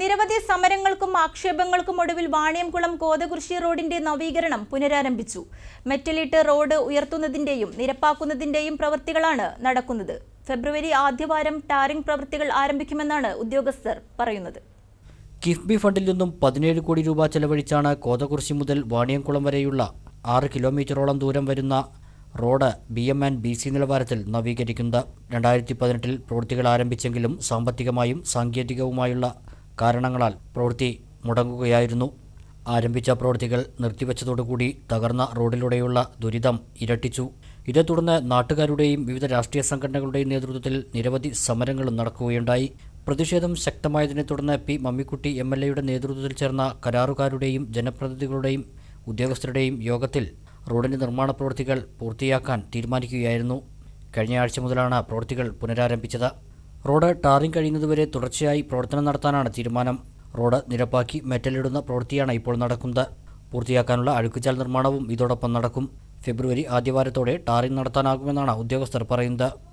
നിരവധി സമരങ്ങൾക്കും ആക്ഷേപങ്ങൾക്കും ഒടുവിൽ വാണിയംകുളം കോതകുർശി റോഡിന്റെ നവീകരണം പുനരാരംഭിച്ചു മെറ്റലിട്ട് റോഡ് ഉയർത്തുന്നതിന്റെയും നിരപ്പാക്കുന്നതിന്റെയും പ്രവൃത്തികളാണ് നടക്കുന്നത് ഫെബ്രുവരി ആദ്യവാരം ടാറിംഗ് പ്രവൃത്തികൾ ആരംഭിക്കുമെന്നാണ് ഉദ്യോഗസ്ഥർ പറയുന്നത് കിഫ്ബി ഫണ്ടിൽ നിന്നും പതിനേഴ് കോടി രൂപ ചെലവഴിച്ചാണ് കോതകുർശി മുതൽ വാണിയംകുളം വരെയുള്ള ആറ് കിലോമീറ്ററോളം ദൂരം വരുന്ന road B M and B C നിലവാരത്തിൽ നവീകരിക്കുന്നത് രണ്ടായിരത്തി പതിനെട്ടിൽ പ്രവൃത്തികൾ ആരംഭിച്ചെങ്കിലും സാമ്പത്തികമായും സാങ്കേതികവുമായുള്ള കാരണങ്ങളാൽ പ്രവൃത്തി മുടങ്ങുകയായിരുന്നു ആരംഭിച്ച പ്രവൃത്തികൾ നിർത്തിവെച്ചതോടുകൂടി തകർന്ന റോഡിലൂടെയുള്ള ദുരിതം ഇരട്ടിച്ചു ഇതേ തുടർന്ന് നാട്ടുകാരുടെയും വിവിധ രാഷ്ട്രീയ സംഘടനകളുടെയും നേതൃത്വത്തിൽ നിരവധി സമരങ്ങളും നടക്കുകയുണ്ടായി പ്രതിഷേധം ശക്തമായതിനെ തുടർന്ന് പി മമ്മിക്കുട്ടി എം എൽ എയുടെ നേതൃത്വത്തിൽ ചേർന്ന കരാറുകാരുടെയും ജനപ്രതിനിധികളുടെയും ഉദ്യോഗസ്ഥരുടെയും യോഗത്തിൽ റോഡിൻ്റെ നിർമ്മാണ പ്രവൃത്തികൾ പൂർത്തിയാക്കാൻ തീരുമാനിക്കുകയായിരുന്നു കഴിഞ്ഞ ആഴ്ച മുതലാണ് പ്രവൃത്തികൾ പുനരാരംഭിച്ചത് റോഡ് ടാറിംഗ് കഴിയുന്നതുവരെ തുടർച്ചയായി പ്രവർത്തനം നടത്താനാണ് തീരുമാനം റോഡ് നിരപ്പാക്കി മെറ്റലിടുന്ന പ്രവൃത്തിയാണ് ഇപ്പോൾ നടക്കുന്നത് പൂർത്തിയാക്കാനുള്ള അഴുക്കുചാൽ നിർമ്മാണവും ഇതോടൊപ്പം നടക്കും ഫെബ്രുവരി ആദ്യവാരത്തോടെ ടാറിംഗ് നടത്താനാകുമെന്നാണ് ഉദ്യോഗസ്ഥർ പറയുന്നത്